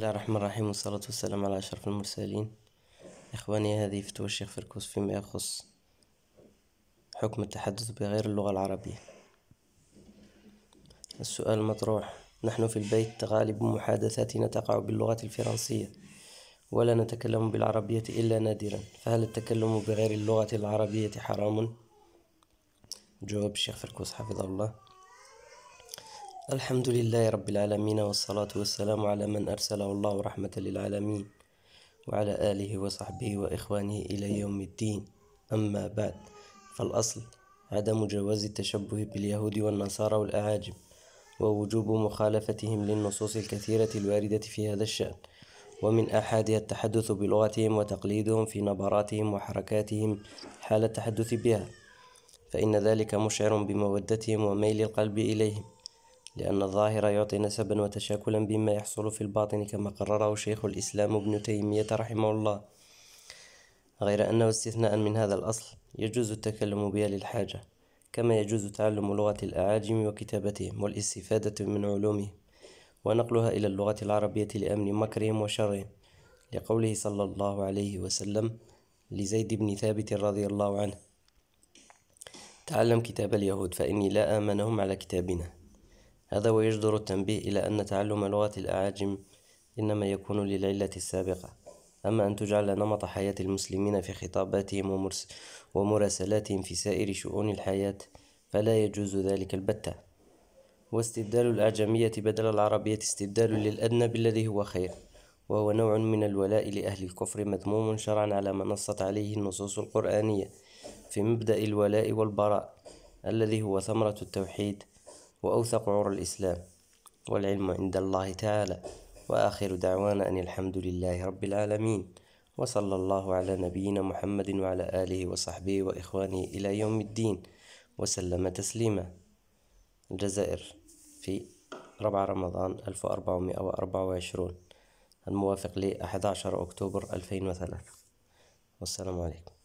الله الرحمن الرحيم والصلاة والسلام على أشرف المرسلين إخواني هذه فتوى الشيخ فركوس فيما يخص حكم التحدث بغير اللغة العربية السؤال المطروح نحن في البيت غالب محادثاتنا تقع باللغة الفرنسية ولا نتكلم بالعربية إلا نادرا فهل التكلم بغير اللغة العربية حرام؟ جواب الشيخ فركوس حفظه الله الحمد لله رب العالمين والصلاة والسلام على من أرسله الله رحمة للعالمين وعلى آله وصحبه وإخوانه إلى يوم الدين أما بعد فالأصل عدم جواز التشبه باليهود والنصارى والأعاجم ووجوب مخالفتهم للنصوص الكثيرة الواردة في هذا الشأن ومن أحدها التحدث بلغتهم وتقليدهم في نبراتهم وحركاتهم حال التحدث بها فإن ذلك مشعر بمودتهم وميل القلب إليهم لأن الظاهر يعطي نسبا وتشاكلا بما يحصل في الباطن كما قرره شيخ الإسلام ابن تيمية رحمه الله غير أنه استثناء من هذا الأصل يجوز التكلم بها للحاجة كما يجوز تعلم لغة الأعاجم وكتابتهم والاستفادة من علومهم ونقلها إلى اللغة العربية لأمن مكرهم وشرهم لقوله صلى الله عليه وسلم لزيد بن ثابت رضي الله عنه تعلم كتاب اليهود فإني لا آمنهم على كتابنا هذا ويجدر التنبيه إلى أن تعلم لغة الأعاجم إنما يكون للعلة السابقة أما أن تجعل نمط حياة المسلمين في خطاباتهم ومرس ومراسلاتهم في سائر شؤون الحياة فلا يجوز ذلك البتة واستبدال الأعجمية بدل العربية استبدال للأدنى بالذي هو خير وهو نوع من الولاء لأهل الكفر مذموم شرعا على ما نصت عليه النصوص القرآنية في مبدأ الولاء والبراء الذي هو ثمرة التوحيد وأوثق عرى الإسلام والعلم عند الله تعالى وآخر دعوانا أن الحمد لله رب العالمين وصلى الله على نبينا محمد وعلى آله وصحبه وإخوانه إلى يوم الدين وسلم تسليما الجزائر في ربع رمضان 1424 الموافق ل 11 أكتوبر 2003 والسلام عليكم